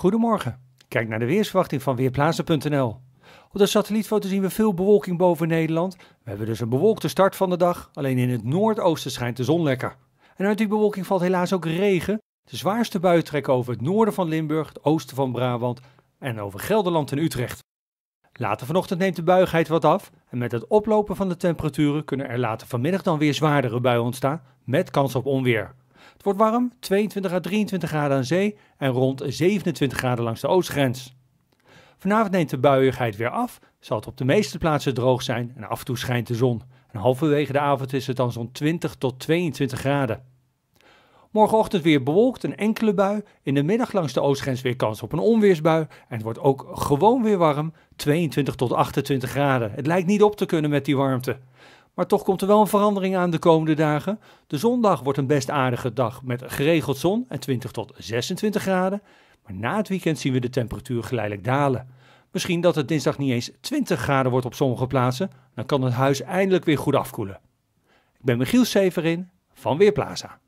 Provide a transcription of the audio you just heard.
Goedemorgen. Kijk naar de weersverwachting van Weerplaatsen.nl. Op de satellietfoto zien we veel bewolking boven Nederland. We hebben dus een bewolkte start van de dag, alleen in het noordoosten schijnt de zon lekker. En uit die bewolking valt helaas ook regen. De zwaarste buien trekken over het noorden van Limburg, het oosten van Brabant en over Gelderland en Utrecht. Later vanochtend neemt de buigheid wat af en met het oplopen van de temperaturen kunnen er later vanmiddag dan weer zwaardere buien ontstaan met kans op onweer. Het wordt warm, 22 à 23 graden aan zee en rond 27 graden langs de oostgrens. Vanavond neemt de buiigheid weer af, zal het op de meeste plaatsen droog zijn en af en toe schijnt de zon. En halverwege de avond is het dan zo'n 20 tot 22 graden. Morgenochtend weer bewolkt, een enkele bui. In de middag langs de oostgrens weer kans op een onweersbui. En het wordt ook gewoon weer warm, 22 tot 28 graden. Het lijkt niet op te kunnen met die warmte. Maar toch komt er wel een verandering aan de komende dagen. De zondag wordt een best aardige dag met geregeld zon en 20 tot 26 graden. Maar na het weekend zien we de temperatuur geleidelijk dalen. Misschien dat het dinsdag niet eens 20 graden wordt op sommige plaatsen. Dan kan het huis eindelijk weer goed afkoelen. Ik ben Michiel Severin van Weerplaza.